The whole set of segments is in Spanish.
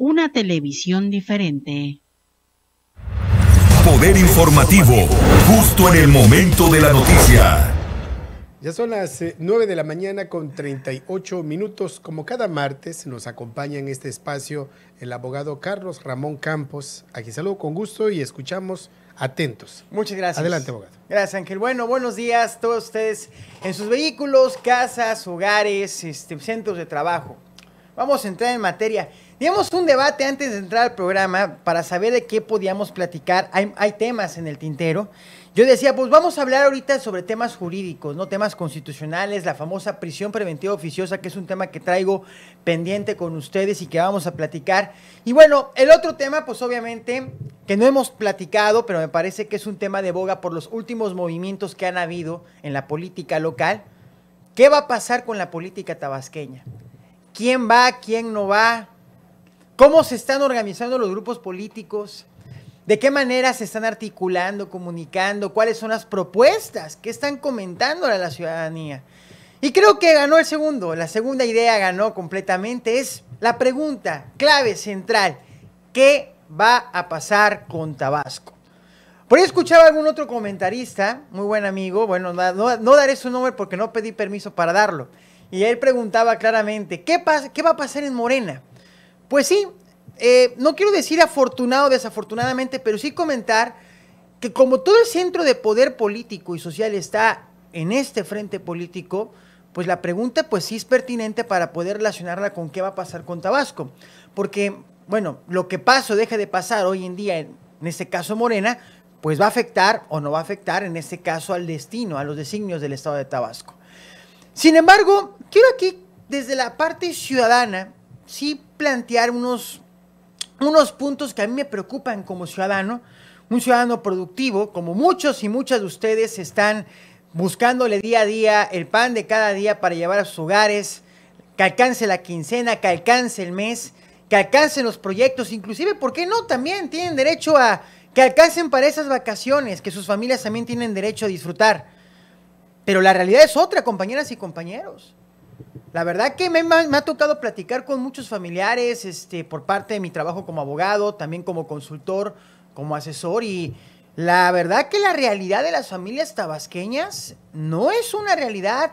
una televisión diferente. Poder informativo, justo en el momento de la noticia. Ya son las 9 eh, de la mañana con 38 minutos. Como cada martes nos acompaña en este espacio el abogado Carlos Ramón Campos. Aquí saludo con gusto y escuchamos atentos. Muchas gracias. Adelante, abogado. Gracias, Ángel. Bueno, buenos días a todos ustedes en sus vehículos, casas, hogares, este, centros de trabajo. Vamos a entrar en materia. Digamos un debate antes de entrar al programa para saber de qué podíamos platicar. Hay, hay temas en el tintero. Yo decía, pues vamos a hablar ahorita sobre temas jurídicos, no temas constitucionales, la famosa prisión preventiva oficiosa, que es un tema que traigo pendiente con ustedes y que vamos a platicar. Y bueno, el otro tema, pues obviamente, que no hemos platicado, pero me parece que es un tema de boga por los últimos movimientos que han habido en la política local. ¿Qué va a pasar con la política tabasqueña? quién va, quién no va, cómo se están organizando los grupos políticos, de qué manera se están articulando, comunicando, cuáles son las propuestas que están comentando a la ciudadanía. Y creo que ganó el segundo, la segunda idea ganó completamente, es la pregunta clave central, ¿qué va a pasar con Tabasco? Por ahí escuchaba algún otro comentarista, muy buen amigo, bueno, no, no daré su nombre porque no pedí permiso para darlo, y él preguntaba claramente, ¿qué, ¿qué va a pasar en Morena? Pues sí, eh, no quiero decir afortunado o desafortunadamente, pero sí comentar que como todo el centro de poder político y social está en este frente político, pues la pregunta pues sí es pertinente para poder relacionarla con qué va a pasar con Tabasco. Porque, bueno, lo que pasa o deja de pasar hoy en día, en este caso Morena, pues va a afectar o no va a afectar en este caso al destino, a los designios del Estado de Tabasco. Sin embargo, quiero aquí, desde la parte ciudadana, sí plantear unos, unos puntos que a mí me preocupan como ciudadano, un ciudadano productivo, como muchos y muchas de ustedes están buscándole día a día el pan de cada día para llevar a sus hogares, que alcance la quincena, que alcance el mes, que alcancen los proyectos, inclusive, ¿por qué no? También tienen derecho a que alcancen para esas vacaciones que sus familias también tienen derecho a disfrutar. Pero la realidad es otra, compañeras y compañeros. La verdad que me, ha tocado platicar con muchos familiares este, por parte de mi trabajo como abogado, también como consultor, como asesor y la verdad que la realidad de las familias tabasqueñas no es una realidad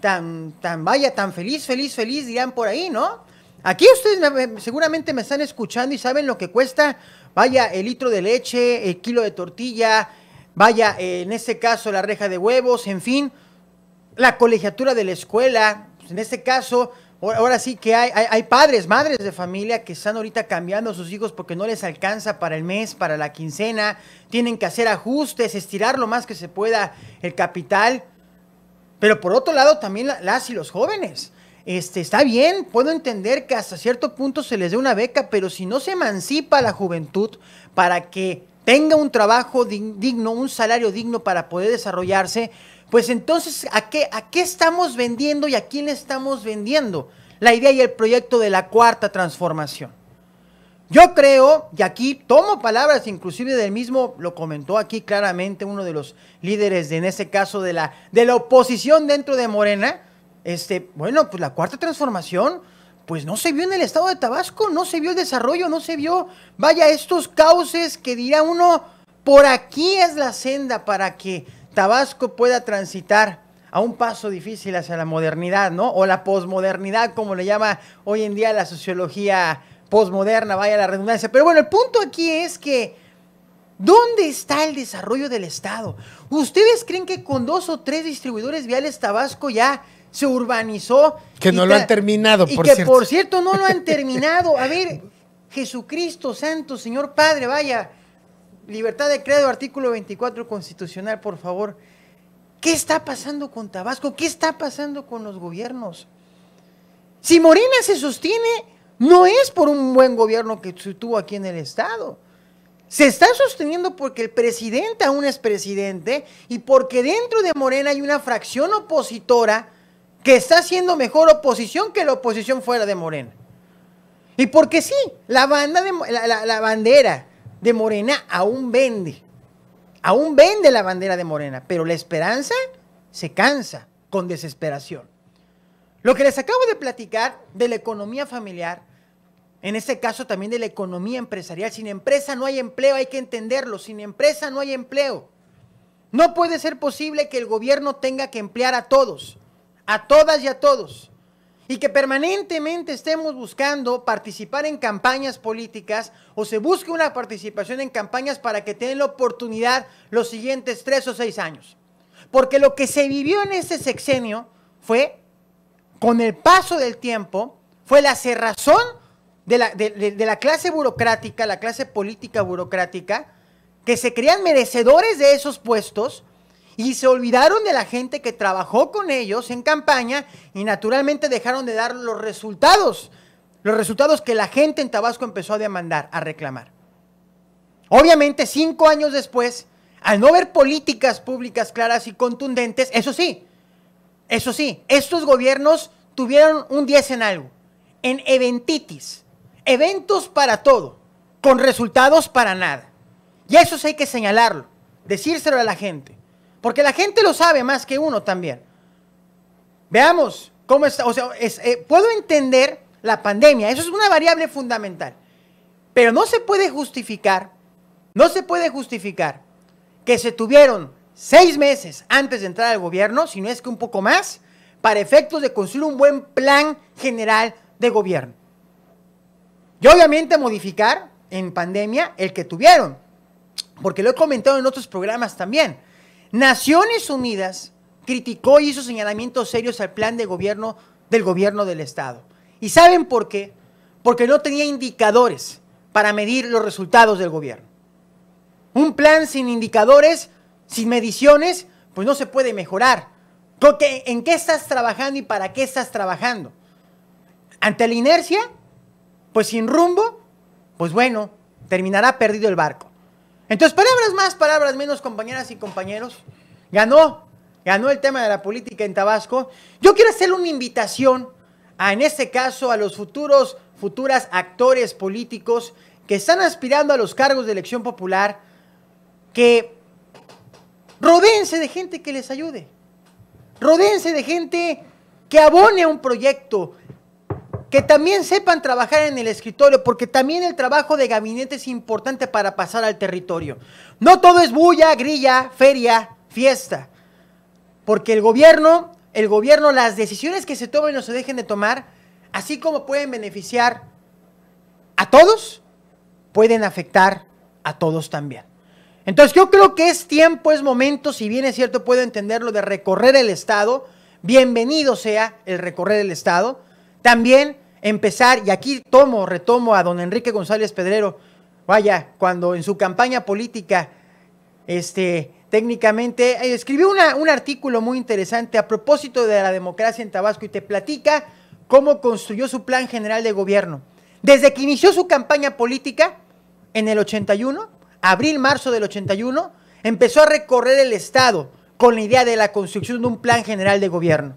tan, tan vaya, tan feliz, feliz, feliz, dirán por ahí, ¿no? Aquí ustedes seguramente me están escuchando y saben lo que cuesta, vaya, el litro de leche, el kilo de tortilla, Vaya, eh, en este caso la reja de huevos, en fin, la colegiatura de la escuela, pues, en este caso, ahora sí que hay, padres, madres de familia que están ahorita cambiando a sus hijos porque no les alcanza para el mes, para la quincena, tienen que hacer ajustes, estirar lo más que se pueda el capital. Pero por otro lado también las y los jóvenes. Este, está bien, puedo entender que hasta cierto punto se les dé una beca, pero si no se emancipa la juventud para que tenga un trabajo digno, un salario digno para poder desarrollarse, pues entonces, ¿a qué, estamos vendiendo y a quién le estamos vendiendo? La idea y el proyecto de la cuarta transformación. Yo creo, y aquí tomo palabras, inclusive del mismo, lo comentó aquí claramente uno de los líderes, de, en ese caso, de la, de la oposición dentro de Morena, este, bueno, pues la cuarta transformación pues no se vio en el estado de Tabasco, no se vio el desarrollo, no se vio, vaya, estos cauces que dirá uno, por aquí es la senda para que Tabasco pueda transitar a un paso difícil hacia la modernidad, ¿no? O la posmodernidad, como le llama hoy en día la sociología posmoderna, vaya la redundancia. Pero bueno, el punto aquí es que, ¿dónde está el desarrollo del Estado? ¿Ustedes creen que con dos o tres distribuidores viales Tabasco ya se urbanizó. Que no lo han terminado, y que, por cierto, no lo han terminado. A ver, Jesucristo Santo, Señor Padre, vaya, libertad de credo, artículo 24 constitucional, por favor. ¿Qué está pasando con Tabasco? ¿Qué está pasando con los gobiernos? Si Morena se sostiene, no es por un buen gobierno que se tuvo aquí en el Estado. Se está sosteniendo porque el presidente aún es presidente y porque dentro de Morena hay una fracción opositora que está haciendo mejor oposición que la oposición fuera de Morena. Y porque sí, la, banda de, la, bandera de Morena aún vende. Aún vende la bandera de Morena, pero la esperanza se cansa con desesperación. Lo que les acabo de platicar de la economía familiar, en este caso también de la economía empresarial, sin empresa no hay empleo, hay que entenderlo, sin empresa no hay empleo. No puede ser posible que el gobierno tenga que emplear a todos a todas y a todos. Y que permanentemente estemos buscando participar en campañas políticas o se busque una participación en campañas para que tengan la oportunidad los siguientes tres o seis años. Porque lo que se vivió en este sexenio fue, con el paso del tiempo, fue la cerrazón de la, de la clase burocrática, la clase política burocrática, que se creían merecedores de esos puestos y se olvidaron de la gente que trabajó con ellos en campaña y naturalmente dejaron de dar los resultados, los resultados que la gente en Tabasco empezó a demandar, a reclamar. Obviamente, cinco años después, al no ver políticas públicas claras y contundentes, eso sí, eso sí, estos gobiernos tuvieron un 10 en algo, en eventitis, eventos para todo, con resultados para nada. Y eso sí hay que señalarlo, decírselo a la gente. Porque la gente lo sabe más que uno también. Veamos cómo está. O sea, eh, puedo entender la pandemia. Eso es una variable fundamental. Pero no se puede justificar, no se puede justificar que se tuvieron seis meses antes de entrar al gobierno, si no es que un poco más, para efectos de construir un buen plan general de gobierno. Y obviamente modificar en pandemia el que tuvieron, porque lo he comentado en otros programas también. Naciones Unidas criticó y hizo señalamientos serios al plan de gobierno del gobierno del Estado. ¿Y saben por qué? Porque no tenía indicadores para medir los resultados del gobierno. Un plan sin indicadores, sin mediciones, pues no se puede mejorar. ¿En qué estás trabajando y para qué estás trabajando? Ante la inercia, pues sin rumbo, pues bueno, terminará perdido el barco. Entonces, palabras más, palabras menos, compañeras y compañeros. Ganó, ganó el tema de la política en Tabasco. Yo quiero hacer una invitación a, en este caso, a los futuros, futuras actores políticos que están aspirando a los cargos de elección popular, que rodeense de gente que les ayude. Rodeense de gente que abone a un proyecto, que también sepan trabajar en el escritorio, porque también el trabajo de gabinete es importante para pasar al territorio. No todo es bulla, grilla, feria, fiesta. Porque el gobierno, el gobierno, las decisiones que se tomen o se dejen de tomar, así como pueden beneficiar a todos, pueden afectar a todos también. Entonces yo creo que es tiempo, es momento, si bien es cierto, puedo entenderlo, de recorrer el Estado, bienvenido sea el recorrer el Estado, también empezar, y aquí tomo, retomo a don Enrique González Pedrero, vaya, cuando en su campaña política, este, técnicamente, eh, escribió un artículo muy interesante a propósito de la democracia en Tabasco y te platica cómo construyó su plan general de gobierno. Desde que inició su campaña política en el 81, abril-marzo del 81, empezó a recorrer el Estado con la idea de la construcción de un plan general de gobierno.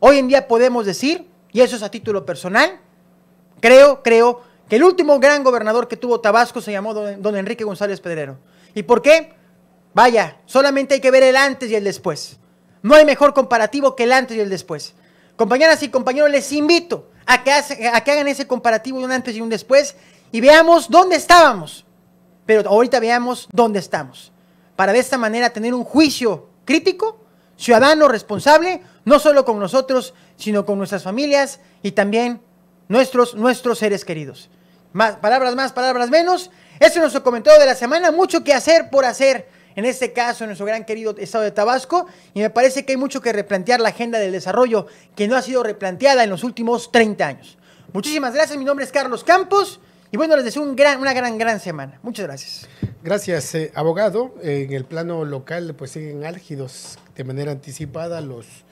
Hoy en día podemos decir y eso es a título personal, creo, creo que el último gran gobernador que tuvo Tabasco se llamó don, Enrique González Pedrero. ¿Y por qué? Vaya, solamente hay que ver el antes y el después. No hay mejor comparativo que el antes y el después. Compañeras y compañeros, les invito a que, a que hagan ese comparativo de un antes y un después y veamos dónde estábamos. Pero ahorita veamos dónde estamos. Para de esta manera tener un juicio crítico, ciudadano responsable no solo con nosotros, sino con nuestras familias y también nuestros, nuestros seres queridos. Más, palabras más, palabras menos. eso es nuestro comentario de la semana. Mucho que hacer por hacer. En este caso, en nuestro gran querido estado de Tabasco. Y me parece que hay mucho que replantear la agenda del desarrollo que no ha sido replanteada en los últimos 30 años. Muchísimas gracias. Mi nombre es Carlos Campos. Y bueno, les deseo un gran, una gran, gran semana. Muchas gracias. Gracias, eh, abogado. En el plano local, pues siguen álgidos de manera anticipada los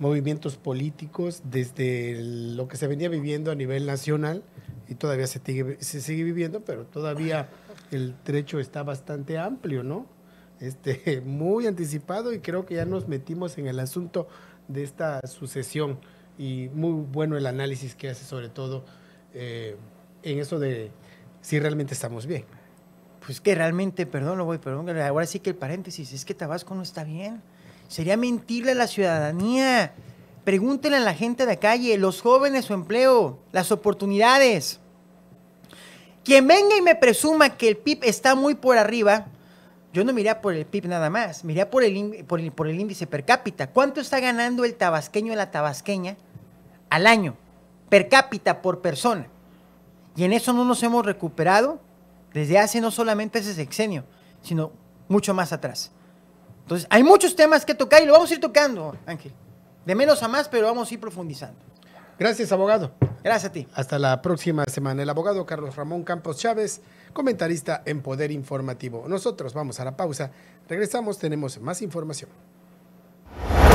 movimientos políticos desde lo que se venía viviendo a nivel nacional y todavía se, se sigue viviendo, pero todavía el trecho está bastante amplio, ¿no? Este, muy anticipado y creo que ya nos metimos en el asunto de esta sucesión y muy bueno el análisis que hace sobre todo eh, en eso de si realmente estamos bien. Pues que realmente, perdón, lo voy, perdón, ahora sí que el paréntesis, es que Tabasco no está bien. Sería mentirle a la ciudadanía. Pregúntenle a la gente de la calle, los jóvenes su empleo, las oportunidades. Quien venga y me presuma que el PIB está muy por arriba, yo no miré por el PIB nada más, miré por el, por el, índice per cápita. ¿Cuánto está ganando el tabasqueño o la tabasqueña al año? Per cápita, por persona. Y en eso no nos hemos recuperado desde hace no solamente ese sexenio, sino mucho más atrás. Entonces, hay muchos temas que tocar y lo vamos a ir tocando, Ángel. De menos a más, pero vamos a ir profundizando. Gracias, abogado. Gracias a ti. Hasta la próxima semana. El abogado Carlos Ramón Campos Chávez, comentarista en Poder Informativo. Nosotros vamos a la pausa. Regresamos, tenemos más información.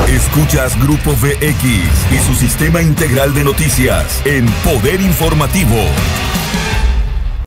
Escuchas Grupo VX y su sistema integral de noticias en Poder Informativo.